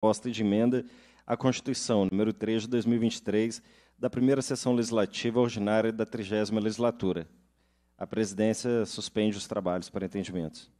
proposta de emenda à Constituição, número 3 de 2023, da primeira sessão legislativa ordinária da 30 legislatura. A presidência suspende os trabalhos para entendimentos.